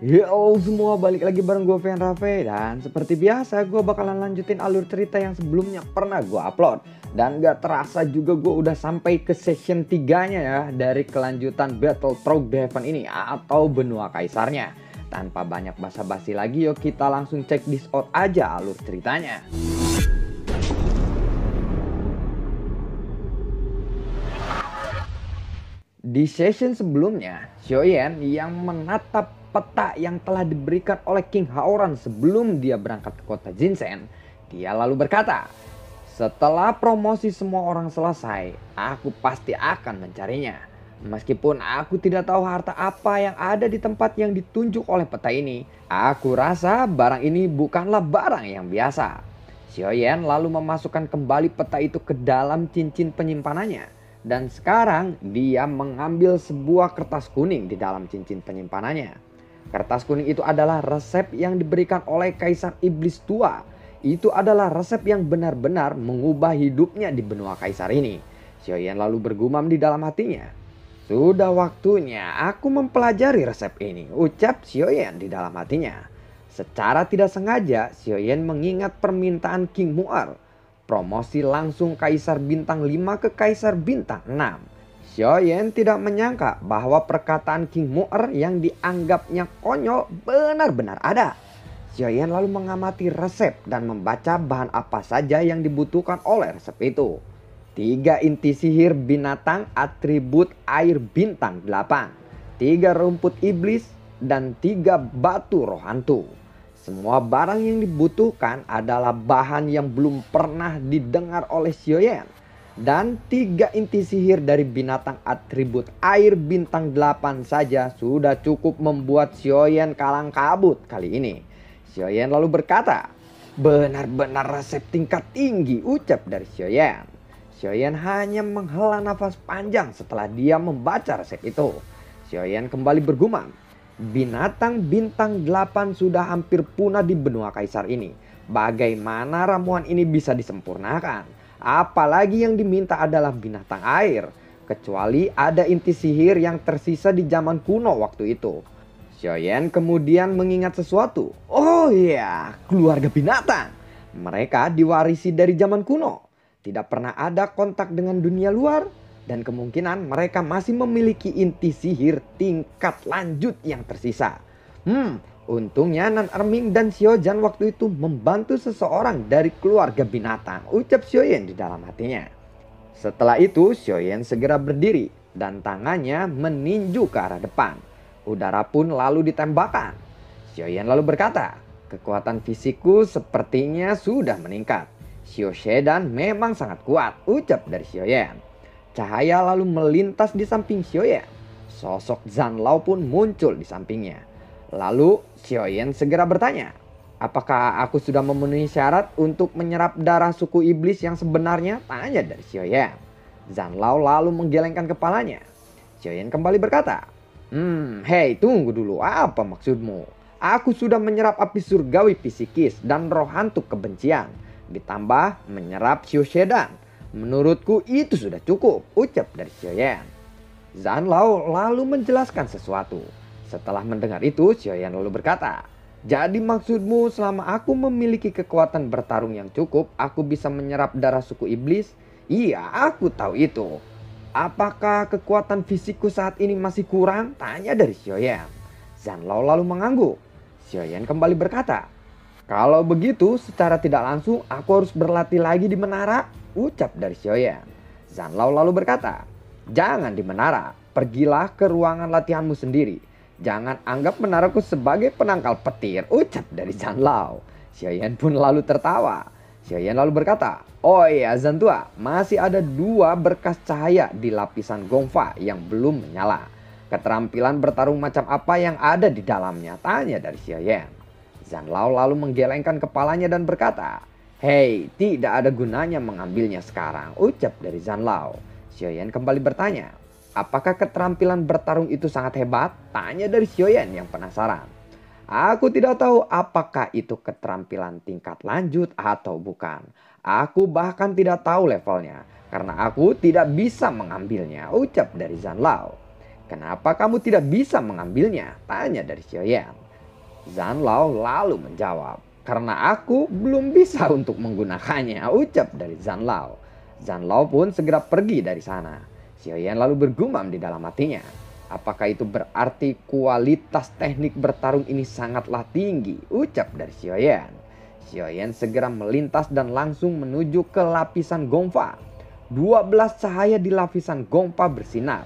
Yo ya semua balik lagi bareng gue Van Rafe dan seperti biasa gue bakalan lanjutin alur cerita yang sebelumnya pernah gue upload dan gak terasa juga gue udah sampai ke session 3 nya ya dari kelanjutan Battle Trogdhaven ini atau benua kaisarnya. Tanpa banyak basa-basi lagi yuk kita langsung cek this out aja alur ceritanya. Di session sebelumnya, Shoyen yang menatap peta yang telah diberikan oleh King Haoran sebelum dia berangkat ke kota Jinsen, dia lalu berkata, setelah promosi semua orang selesai, aku pasti akan mencarinya. Meskipun aku tidak tahu harta apa yang ada di tempat yang ditunjuk oleh peta ini, aku rasa barang ini bukanlah barang yang biasa. Xiao Yan lalu memasukkan kembali peta itu ke dalam cincin penyimpanannya. Dan sekarang dia mengambil sebuah kertas kuning di dalam cincin penyimpanannya. Kertas kuning itu adalah resep yang diberikan oleh Kaisar Iblis tua. Itu adalah resep yang benar-benar mengubah hidupnya di benua kaisar ini. Xiaoyan lalu bergumam di dalam hatinya. Sudah waktunya aku mempelajari resep ini, ucap Xiaoyan di dalam hatinya. Secara tidak sengaja, Xiaoyan mengingat permintaan King Muar. Promosi langsung Kaisar Bintang 5 ke Kaisar Bintang 6. Xiaoyan tidak menyangka bahwa perkataan King Mu'er yang dianggapnya konyol benar-benar ada. Xiaoyan lalu mengamati resep dan membaca bahan apa saja yang dibutuhkan oleh resep itu. Tiga inti sihir binatang atribut air bintang delapan, Tiga rumput iblis dan tiga batu roh hantu. Semua barang yang dibutuhkan adalah bahan yang belum pernah didengar oleh Xiaoyan dan tiga inti sihir dari binatang atribut air bintang 8 saja sudah cukup membuat Xioyen kalang kabut kali ini. Xioyen lalu berkata, benar-benar resep tingkat tinggi ucap dari Xioyen. Xioyen hanya menghela nafas panjang setelah dia membaca resep itu. Xioyen kembali bergumam, binatang bintang 8 sudah hampir punah di benua kaisar ini. Bagaimana ramuan ini bisa disempurnakan? Apalagi yang diminta adalah binatang air, kecuali ada inti sihir yang tersisa di zaman kuno waktu itu. Xiaoyan kemudian mengingat sesuatu. Oh iya, keluarga binatang. Mereka diwarisi dari zaman kuno. Tidak pernah ada kontak dengan dunia luar. Dan kemungkinan mereka masih memiliki inti sihir tingkat lanjut yang tersisa. Hmm, Untungnya Nan Erming dan Xiao Zhan waktu itu membantu seseorang dari keluarga binatang, ucap Xiao Yan di dalam hatinya. Setelah itu Xiao Yan segera berdiri dan tangannya meninju ke arah depan. Udara pun lalu ditembakkan. Xiao Yan lalu berkata, kekuatan fisikku sepertinya sudah meningkat. Xiao Shedan memang sangat kuat, ucap dari Xiao Yan. Cahaya lalu melintas di samping Xiao Yan. Sosok Zan Lao pun muncul di sampingnya. Lalu Xiao Yan segera bertanya, apakah aku sudah memenuhi syarat untuk menyerap darah suku iblis yang sebenarnya? Tanya dari Xiao Yan. Xioyen. Lao lalu menggelengkan kepalanya. Xiao Yan kembali berkata, Hmm, hei tunggu dulu, apa maksudmu? Aku sudah menyerap api surgawi psikis dan roh hantu kebencian. Ditambah menyerap Shedan. Menurutku itu sudah cukup, ucap dari Xiao Yan. Zan Lao lalu menjelaskan sesuatu. Setelah mendengar itu, Xiaoyan lalu berkata, jadi maksudmu selama aku memiliki kekuatan bertarung yang cukup, aku bisa menyerap darah suku iblis? Iya, aku tahu itu. Apakah kekuatan fisikku saat ini masih kurang? Tanya dari Xiaoyan. Zan Lao lalu mengangguk. Xiaoyan kembali berkata, Kalau begitu, secara tidak langsung aku harus berlatih lagi di menara, ucap dari Xiaoyan. Zan Lao lalu berkata, Jangan di menara, pergilah ke ruangan latihanmu sendiri. Jangan anggap menaraku sebagai penangkal petir, ucap dari Zan Lao. Xiaoyan pun lalu tertawa. Xiaoyan lalu berkata, Oh iya tua, masih ada dua berkas cahaya di lapisan Gongfa yang belum menyala. Keterampilan bertarung macam apa yang ada di dalamnya? Tanya dari Xiaoyan. Zan Lao lalu menggelengkan kepalanya dan berkata, Hei, tidak ada gunanya mengambilnya sekarang, ucap dari Zan Lao. Xiaoyan kembali bertanya, Apakah keterampilan bertarung itu sangat hebat? Tanya dari Xioyan yang penasaran. Aku tidak tahu apakah itu keterampilan tingkat lanjut atau bukan. Aku bahkan tidak tahu levelnya karena aku tidak bisa mengambilnya, ucap dari Lao. Kenapa kamu tidak bisa mengambilnya? Tanya dari Xioyan. Lao lalu menjawab, karena aku belum bisa untuk menggunakannya, ucap dari Zan Lao pun segera pergi dari sana. Xiaoyan lalu bergumam di dalam hatinya. Apakah itu berarti kualitas teknik bertarung ini sangatlah tinggi? Ucap dari Xiaoyan. Xiaoyan segera melintas dan langsung menuju ke lapisan gongfa. 12 cahaya di lapisan gongfa bersinar.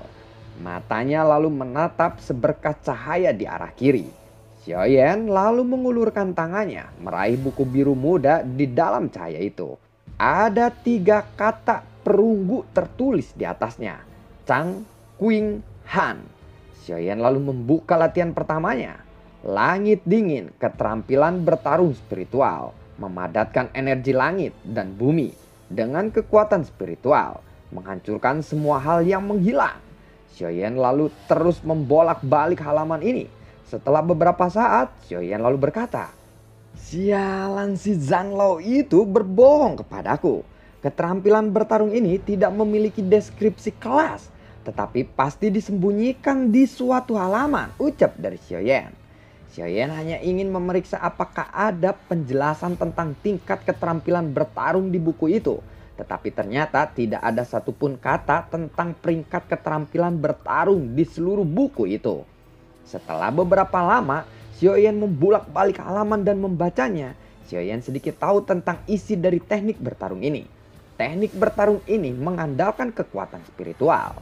Matanya lalu menatap seberkas cahaya di arah kiri. Xiaoyan lalu mengulurkan tangannya meraih buku biru muda di dalam cahaya itu. Ada tiga kata perunggu tertulis di atasnya, Chang Qing Han. Xiaoyan lalu membuka latihan pertamanya. Langit dingin, keterampilan bertarung spiritual, memadatkan energi langit dan bumi dengan kekuatan spiritual, menghancurkan semua hal yang menghilang. Xiaoyan lalu terus membolak-balik halaman ini. Setelah beberapa saat, Xiaoyan lalu berkata, Sialan si Zhang Lao itu berbohong kepadaku. Keterampilan bertarung ini tidak memiliki deskripsi kelas, tetapi pasti disembunyikan di suatu halaman, ucap dari Xiao Yan. Xiao Yan hanya ingin memeriksa apakah ada penjelasan tentang tingkat keterampilan bertarung di buku itu. Tetapi ternyata tidak ada satupun kata tentang peringkat keterampilan bertarung di seluruh buku itu. Setelah beberapa lama, Xiao Yan membulak-balik halaman dan membacanya. Xiao Yan sedikit tahu tentang isi dari teknik bertarung ini. Teknik bertarung ini mengandalkan kekuatan spiritual.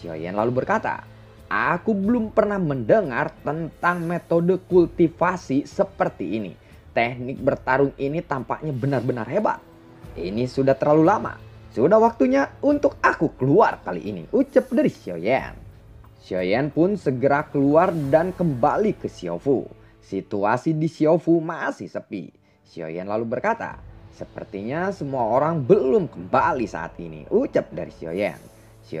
Xiao Yan lalu berkata, Aku belum pernah mendengar tentang metode kultivasi seperti ini. Teknik bertarung ini tampaknya benar-benar hebat. Ini sudah terlalu lama. Sudah waktunya untuk aku keluar kali ini, ucap dari Xiao Yan. Xiao Yan pun segera keluar dan kembali ke Xiao Fu. Situasi di Xiao Fu masih sepi. Xiao Yan lalu berkata, Sepertinya semua orang belum kembali saat ini, ucap dari Xiao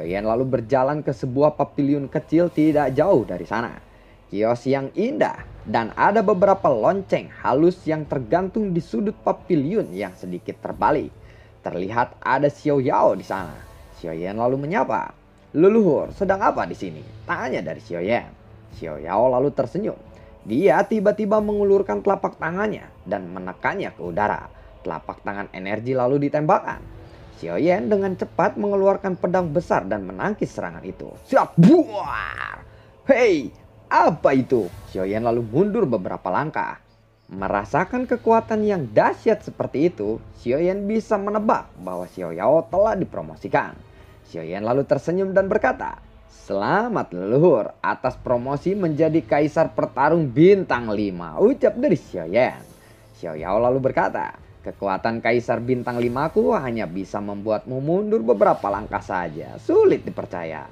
Yan lalu berjalan ke sebuah papilion kecil tidak jauh dari sana. Kios yang indah dan ada beberapa lonceng halus yang tergantung di sudut papilion yang sedikit terbalik. Terlihat ada Xiao Yao di sana. Xiao Yan lalu menyapa. Leluhur, sedang apa di sini? Tanya dari Xiao Yan. Xiao Yao lalu tersenyum. Dia tiba-tiba mengulurkan telapak tangannya dan menekannya ke udara telapak tangan energi lalu ditembakkan. Xiao Yan dengan cepat mengeluarkan pedang besar dan menangkis serangan itu. Siap buar! Hei, apa itu? Xiao Yan lalu mundur beberapa langkah. Merasakan kekuatan yang dahsyat seperti itu, Xiao Yan bisa menebak bahwa Xiao Yao telah dipromosikan. Xiao Yan lalu tersenyum dan berkata, Selamat leluhur atas promosi menjadi kaisar pertarung bintang 5 ucap dari Xiao Yan. Xiao Yao lalu berkata, Kekuatan Kaisar Bintang ku hanya bisa membuatmu mundur beberapa langkah saja. Sulit dipercaya.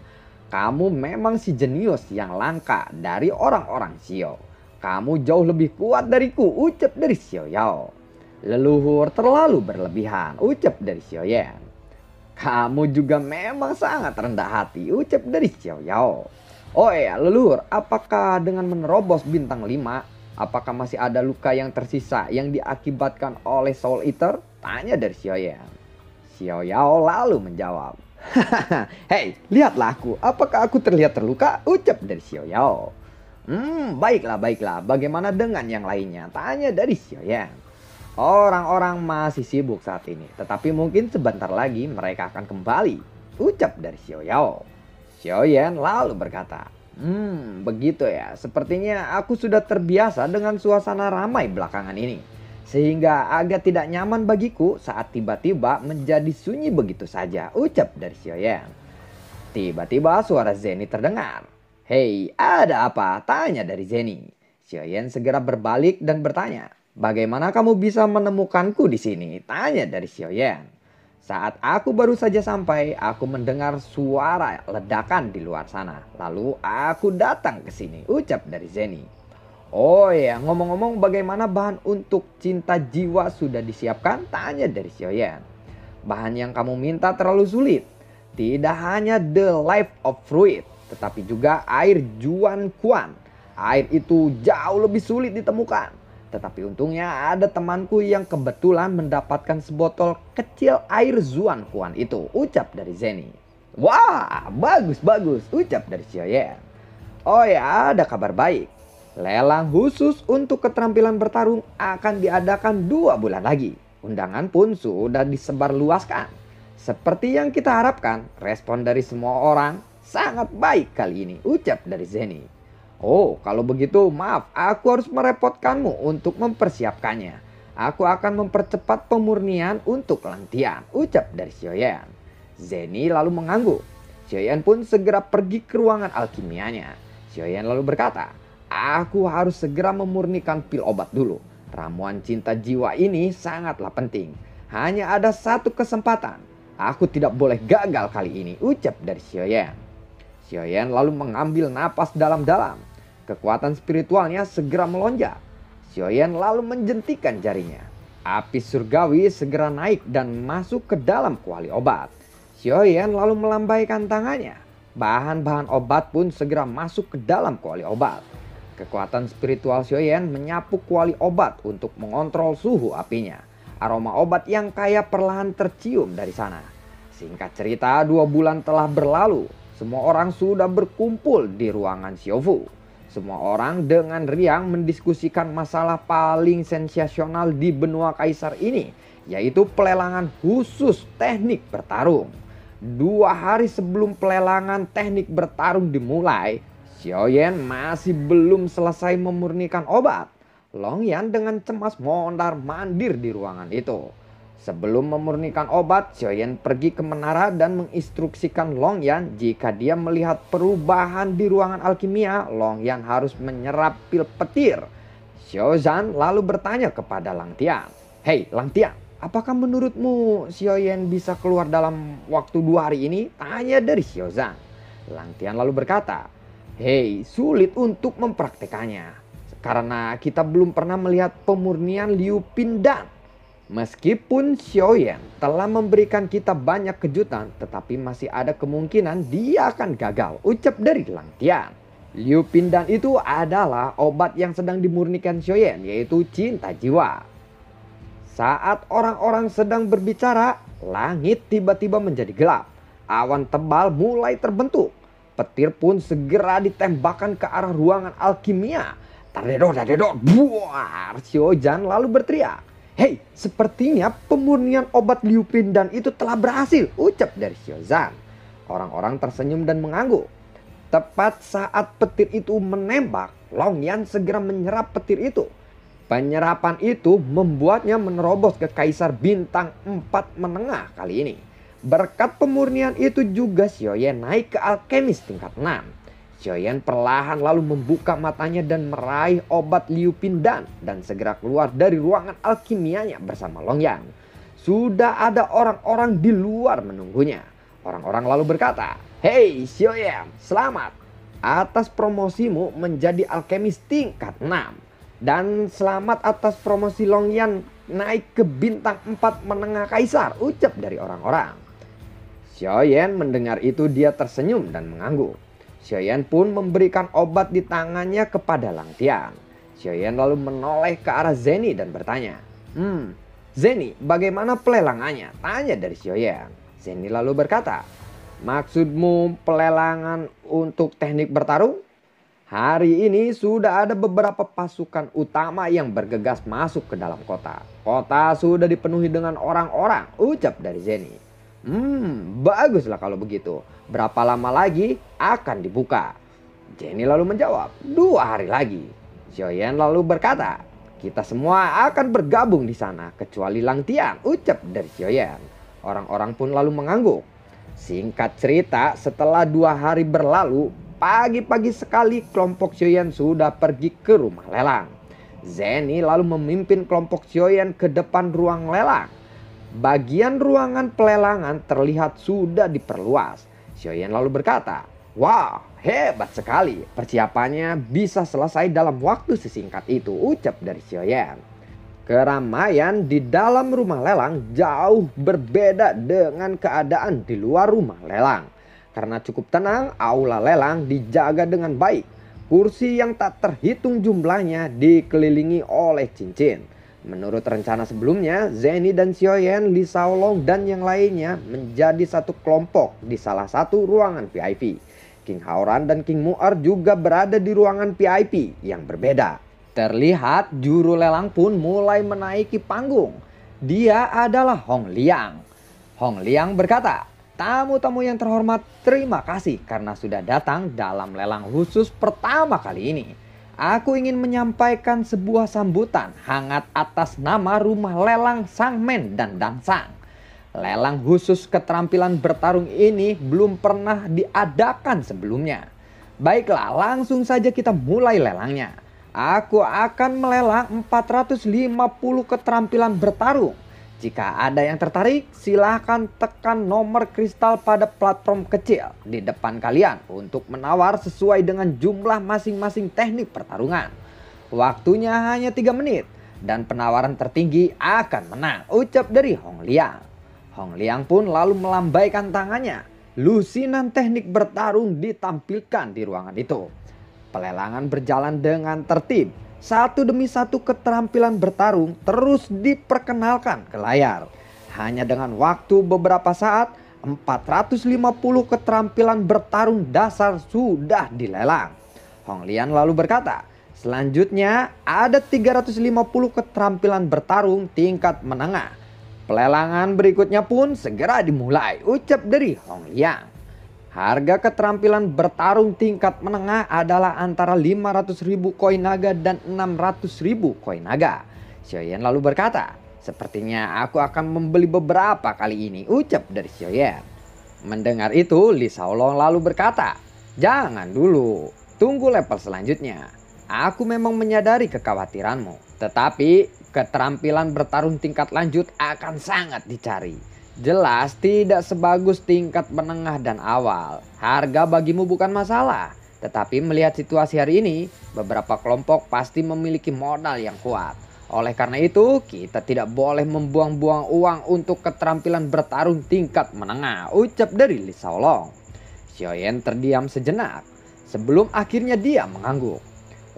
Kamu memang si jenius yang langka dari orang-orang xiao Kamu jauh lebih kuat dariku, ucap dari xiao Yao. Leluhur terlalu berlebihan, ucap dari xiao Yan. Kamu juga memang sangat rendah hati, ucap dari xiao Yao. Oh iya, leluhur, apakah dengan menerobos bintang 5 Apakah masih ada luka yang tersisa yang diakibatkan oleh Soul Eater? Tanya dari Xiao Xiao Yao lalu menjawab. Hei, lihatlah aku. Apakah aku terlihat terluka? Ucap dari Yao. Hmm, baiklah, baiklah. Bagaimana dengan yang lainnya? Tanya dari Xiao Xiaoyan. Orang-orang masih sibuk saat ini, tetapi mungkin sebentar lagi mereka akan kembali. Ucap dari Xiao Yao. Xiao Yan lalu berkata, Hmm, begitu ya. Sepertinya aku sudah terbiasa dengan suasana ramai belakangan ini. Sehingga agak tidak nyaman bagiku saat tiba-tiba menjadi sunyi begitu saja, ucap dari Yan. Tiba-tiba suara Zeni terdengar. Hei, ada apa? Tanya dari Zeni. Yan segera berbalik dan bertanya. Bagaimana kamu bisa menemukanku di sini? Tanya dari Yan. Saat aku baru saja sampai, aku mendengar suara ledakan di luar sana. Lalu aku datang ke sini, ucap dari Zeni. Oh ya, ngomong-ngomong bagaimana bahan untuk cinta jiwa sudah disiapkan? Tanya dari Xioyan. Bahan yang kamu minta terlalu sulit. Tidak hanya the life of fruit, tetapi juga air juan kuan. Air itu jauh lebih sulit ditemukan. Tetapi untungnya ada temanku yang kebetulan mendapatkan sebotol kecil air Zuan Kuan itu, ucap dari Zeni. Wah, bagus-bagus, ucap dari Xiaoyan. Oh ya, ada kabar baik. Lelang khusus untuk keterampilan bertarung akan diadakan dua bulan lagi. Undangan pun sudah disebar disebarluaskan. Seperti yang kita harapkan, respon dari semua orang sangat baik kali ini, ucap dari Zeni. Oh, kalau begitu maaf, aku harus merepotkanmu untuk mempersiapkannya. Aku akan mempercepat pemurnian untuk lantian. ucap dari Xioyan. Zeni lalu mengangguk. Xioyan pun segera pergi ke ruangan alkimianya. Xioyan lalu berkata, Aku harus segera memurnikan pil obat dulu. Ramuan cinta jiwa ini sangatlah penting. Hanya ada satu kesempatan. Aku tidak boleh gagal kali ini, ucap dari Xioyan. Xioyan lalu mengambil napas dalam-dalam. Kekuatan spiritualnya segera melonjak. Xiaoyan lalu menjentikan jarinya. Api surgawi segera naik dan masuk ke dalam kuali obat. Xiaoyan lalu melambaikan tangannya. Bahan-bahan obat pun segera masuk ke dalam kuali obat. Kekuatan spiritual Xiaoyan menyapu kuali obat untuk mengontrol suhu apinya. Aroma obat yang kaya perlahan tercium dari sana. Singkat cerita, dua bulan telah berlalu. Semua orang sudah berkumpul di ruangan Xiofu. Semua orang dengan riang mendiskusikan masalah paling sensasional di benua kaisar ini, yaitu pelelangan khusus teknik bertarung. Dua hari sebelum pelelangan teknik bertarung dimulai, Xiaoyan masih belum selesai memurnikan obat. Long Yan dengan cemas mondar mandir di ruangan itu. Sebelum memurnikan obat, Xiaoyan pergi ke menara dan menginstruksikan Long Yan jika dia melihat perubahan di ruangan alkimia, Long Yan harus menyerap pil petir. Xiaozan lalu bertanya kepada Lang Tian, Hei Lang Tian, apakah menurutmu Xiaoyan bisa keluar dalam waktu dua hari ini? Tanya dari Xiaozan. Lang Tian lalu berkata, Hei sulit untuk mempraktekannya. Karena kita belum pernah melihat pemurnian Liu Pindan Meskipun Xiaoyan telah memberikan kita banyak kejutan, tetapi masih ada kemungkinan dia akan gagal, ucap dari Langtian. Pindan itu adalah obat yang sedang dimurnikan Xiaoyan, yaitu cinta jiwa. Saat orang-orang sedang berbicara, langit tiba-tiba menjadi gelap. Awan tebal mulai terbentuk. Petir pun segera ditembakkan ke arah ruangan alkimia. Tadedor, tadedor, buar! Xiaoyan lalu berteriak. Hei, sepertinya pemurnian obat Liupin dan itu telah berhasil, ucap dari Xiozan. Orang-orang tersenyum dan mengangguk. Tepat saat petir itu menembak, Long Yan segera menyerap petir itu. Penyerapan itu membuatnya menerobos ke Kaisar Bintang 4 menengah kali ini. Berkat pemurnian itu juga Xioye naik ke alkemis tingkat 6. Choyan perlahan lalu membuka matanya dan meraih obat Liu Pindan dan segera keluar dari ruangan alkimianya bersama Long Yang. Sudah ada orang-orang di luar menunggunya. Orang-orang lalu berkata, Hei Xiaoyan, selamat atas promosimu menjadi alkemis tingkat 6. Dan selamat atas promosi Long Yan naik ke bintang 4 menengah kaisar, ucap dari orang-orang. Xiaoyan mendengar itu dia tersenyum dan mengangguk. Xiaoyan pun memberikan obat di tangannya kepada Lang Tian. Xiaoyan lalu menoleh ke arah Zeni dan bertanya, Hmm, Zeni bagaimana pelelangannya? Tanya dari Xiaoyan. Zeni lalu berkata, Maksudmu pelelangan untuk teknik bertarung? Hari ini sudah ada beberapa pasukan utama yang bergegas masuk ke dalam kota. Kota sudah dipenuhi dengan orang-orang, ucap dari Zeni. Hmm, baguslah kalau begitu berapa lama lagi akan dibuka? Jenny lalu menjawab, dua hari lagi. Xiaoyan lalu berkata, kita semua akan bergabung di sana kecuali Lang Tian, ucap dari Xiaoyan. Orang-orang pun lalu mengangguk. Singkat cerita, setelah dua hari berlalu, pagi-pagi sekali kelompok Xiaoyan sudah pergi ke rumah lelang. Zeni lalu memimpin kelompok Xiaoyan ke depan ruang lelang. Bagian ruangan pelelangan terlihat sudah diperluas. Xiaoyan lalu berkata, Wah, wow, hebat sekali. Persiapannya bisa selesai dalam waktu sesingkat itu, ucap dari Xiaoyan. Keramaian di dalam rumah lelang jauh berbeda dengan keadaan di luar rumah lelang. Karena cukup tenang, aula lelang dijaga dengan baik. Kursi yang tak terhitung jumlahnya dikelilingi oleh cincin. Menurut rencana sebelumnya, Zeni dan Xiaoyan, Li Shaolong dan yang lainnya menjadi satu kelompok di salah satu ruangan VIP. King Haoran dan King Muar juga berada di ruangan VIP yang berbeda. Terlihat juru lelang pun mulai menaiki panggung. Dia adalah Hong Liang. Hong Liang berkata, Tamu-tamu yang terhormat, terima kasih karena sudah datang dalam lelang khusus pertama kali ini. Aku ingin menyampaikan sebuah sambutan hangat atas nama rumah lelang Sang Men dan sang. Lelang khusus keterampilan bertarung ini belum pernah diadakan sebelumnya. Baiklah, langsung saja kita mulai lelangnya. Aku akan melelang 450 keterampilan bertarung jika ada yang tertarik, silahkan tekan nomor kristal pada platform kecil di depan kalian untuk menawar sesuai dengan jumlah masing-masing teknik pertarungan. Waktunya hanya 3 menit dan penawaran tertinggi akan menang, ucap dari Hong Liang. Hong Liang pun lalu melambaikan tangannya. Lusinan teknik bertarung ditampilkan di ruangan itu. Pelelangan berjalan dengan tertib satu demi satu keterampilan bertarung terus diperkenalkan ke layar. Hanya dengan waktu beberapa saat, 450 keterampilan bertarung dasar sudah dilelang. Hong Lian lalu berkata, selanjutnya ada 350 keterampilan bertarung tingkat menengah. Pelelangan berikutnya pun segera dimulai, ucap dari Hong Liang. Harga keterampilan bertarung tingkat menengah adalah antara ribu koin naga dan ribu koin naga. Xiaoyan lalu berkata, Sepertinya aku akan membeli beberapa kali ini, ucap dari Xiaoyan. Mendengar itu, Li Shaolong lalu berkata, Jangan dulu, tunggu level selanjutnya. Aku memang menyadari kekhawatiranmu, tetapi keterampilan bertarung tingkat lanjut akan sangat dicari. Jelas tidak sebagus tingkat menengah dan awal. Harga bagimu bukan masalah. Tetapi melihat situasi hari ini, beberapa kelompok pasti memiliki modal yang kuat. Oleh karena itu, kita tidak boleh membuang-buang uang untuk keterampilan bertarung tingkat menengah, ucap dari Li Shaolong. Xioyen terdiam sejenak, sebelum akhirnya dia mengangguk.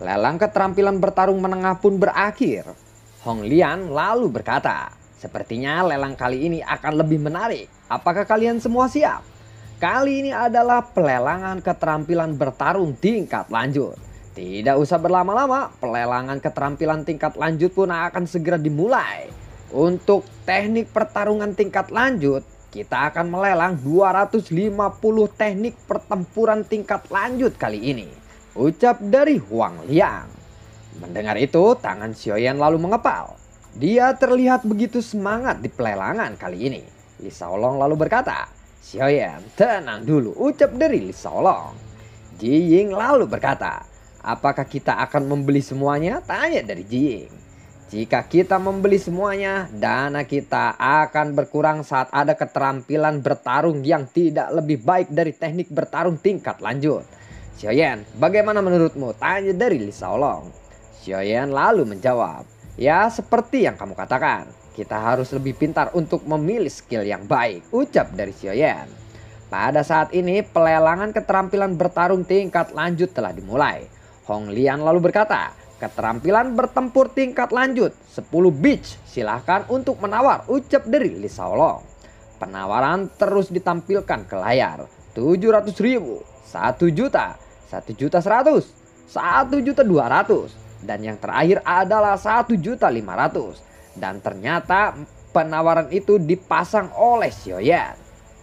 Lelang keterampilan bertarung menengah pun berakhir. Hong Lian lalu berkata, Sepertinya lelang kali ini akan lebih menarik. Apakah kalian semua siap? Kali ini adalah pelelangan keterampilan bertarung tingkat lanjut. Tidak usah berlama-lama, pelelangan keterampilan tingkat lanjut pun akan segera dimulai. Untuk teknik pertarungan tingkat lanjut, kita akan melelang 250 teknik pertempuran tingkat lanjut kali ini. Ucap dari Huang Liang. Mendengar itu, tangan Xiao Yan lalu mengepal. Dia terlihat begitu semangat di pelelangan kali ini. Li Shaolong lalu berkata, Xiaoyan, tenang dulu, ucap dari Li Shaolong. Ji Ying lalu berkata, apakah kita akan membeli semuanya? Tanya dari Ji Ying. Jika kita membeli semuanya, dana kita akan berkurang saat ada keterampilan bertarung yang tidak lebih baik dari teknik bertarung tingkat lanjut. Xiaoyan, bagaimana menurutmu? Tanya dari Li Shaolong. Xiaoyan lalu menjawab, Ya, seperti yang kamu katakan, kita harus lebih pintar untuk memilih skill yang baik, ucap dari Xioyen. Pada saat ini, pelelangan keterampilan bertarung tingkat lanjut telah dimulai. Hong Lian lalu berkata, keterampilan bertempur tingkat lanjut 10 beach silahkan untuk menawar ucap dari Li Shaolong. Penawaran terus ditampilkan ke layar. 700 ribu, 1 juta, 1 juta 100, 1 juta 200, dan yang terakhir adalah 1.500. Dan ternyata penawaran itu dipasang oleh Xiaoyan.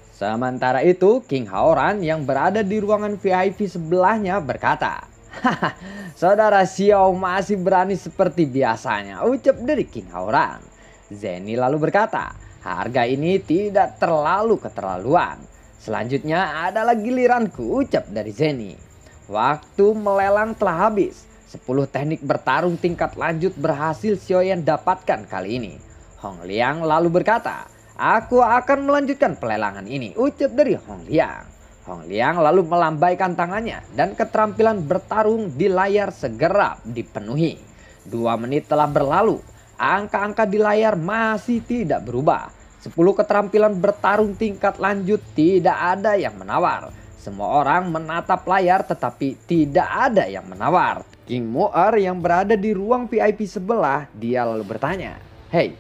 Sementara itu, King Haoran yang berada di ruangan VIP sebelahnya berkata, Haha, saudara Xiao masih berani seperti biasanya, ucap dari King Haoran. Zeni lalu berkata, harga ini tidak terlalu keterlaluan. Selanjutnya adalah giliranku, ucap dari Zeni. Waktu melelang telah habis. 10 teknik bertarung tingkat lanjut berhasil Yan dapatkan kali ini. Hong Liang lalu berkata, Aku akan melanjutkan pelelangan ini, ucap dari Hong Liang. Hong Liang lalu melambaikan tangannya dan keterampilan bertarung di layar segera dipenuhi. Dua menit telah berlalu, angka-angka di layar masih tidak berubah. Sepuluh keterampilan bertarung tingkat lanjut tidak ada yang menawar. Semua orang menatap layar tetapi tidak ada yang menawar. King Moar yang berada di ruang VIP sebelah, dia lalu bertanya, Hei,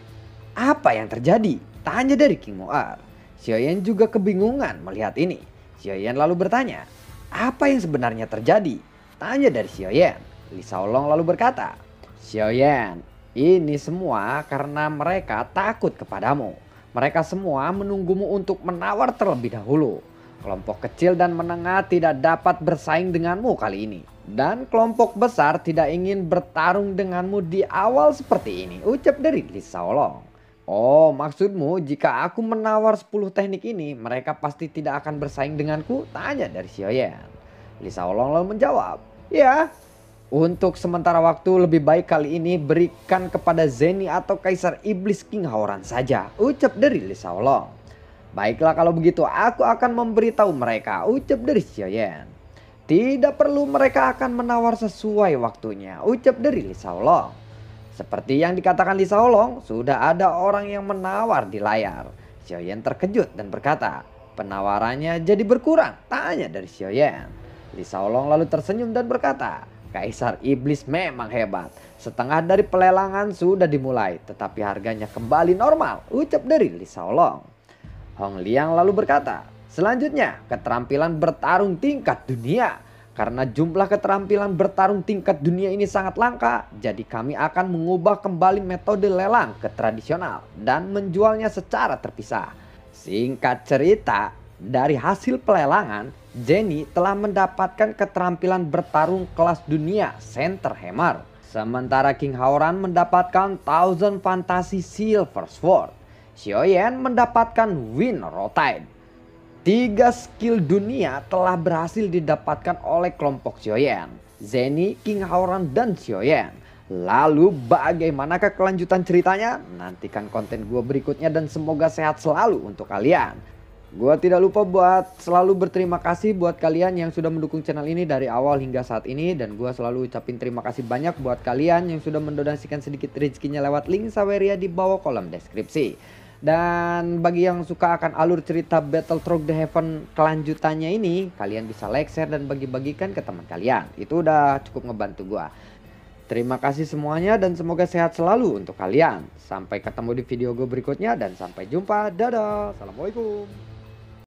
apa yang terjadi? Tanya dari King Moar. Xiaoyan juga kebingungan melihat ini. Xiaoyan lalu bertanya, apa yang sebenarnya terjadi? Tanya dari Xiaoyan. Li Shaolong lalu berkata, Xiaoyan, ini semua karena mereka takut kepadamu. Mereka semua menunggumu untuk menawar terlebih dahulu. Kelompok kecil dan menengah tidak dapat bersaing denganmu kali ini. Dan kelompok besar tidak ingin bertarung denganmu di awal seperti ini, ucap dari Lisaolong. Oh, maksudmu jika aku menawar 10 teknik ini, mereka pasti tidak akan bersaing denganku? Tanya dari Xioyan. Lisaolong lalu menjawab, Ya, untuk sementara waktu lebih baik kali ini berikan kepada Zeni atau Kaisar Iblis King Haoran saja, ucap dari Lisaolong. Baiklah kalau begitu aku akan memberitahu mereka ucap dari Xiaoyan. Tidak perlu mereka akan menawar sesuai waktunya ucap dari Li Shaolong. Seperti yang dikatakan Li Shaolong sudah ada orang yang menawar di layar. Xiaoyan terkejut dan berkata penawarannya jadi berkurang tanya dari Xiaoyan. Li Shaolong lalu tersenyum dan berkata Kaisar Iblis memang hebat. Setengah dari pelelangan sudah dimulai, tetapi harganya kembali normal, ucap dari Li Shaolong. Hong Liang lalu berkata, selanjutnya keterampilan bertarung tingkat dunia. Karena jumlah keterampilan bertarung tingkat dunia ini sangat langka, jadi kami akan mengubah kembali metode lelang ke tradisional dan menjualnya secara terpisah. Singkat cerita, dari hasil pelelangan, Jenny telah mendapatkan keterampilan bertarung kelas dunia Center Hammer. Sementara King Haoran mendapatkan Thousand Fantasy Silver Sword. Yan mendapatkan win Rotain. Tiga skill dunia telah berhasil didapatkan oleh kelompok Yan, Zeni, King Haoran, dan Yan. Lalu bagaimanakah kelanjutan ceritanya? Nantikan konten gue berikutnya dan semoga sehat selalu untuk kalian. Gue tidak lupa buat selalu berterima kasih buat kalian yang sudah mendukung channel ini dari awal hingga saat ini dan gue selalu ucapin terima kasih banyak buat kalian yang sudah mendonasikan sedikit rezekinya lewat link Saweria di bawah kolom deskripsi. Dan bagi yang suka akan alur cerita Battle Through the Heaven kelanjutannya ini, kalian bisa like, share, dan bagi-bagikan ke teman kalian. Itu udah cukup ngebantu gua. Terima kasih semuanya dan semoga sehat selalu untuk kalian. Sampai ketemu di video gue berikutnya dan sampai jumpa. Dadah. Assalamualaikum.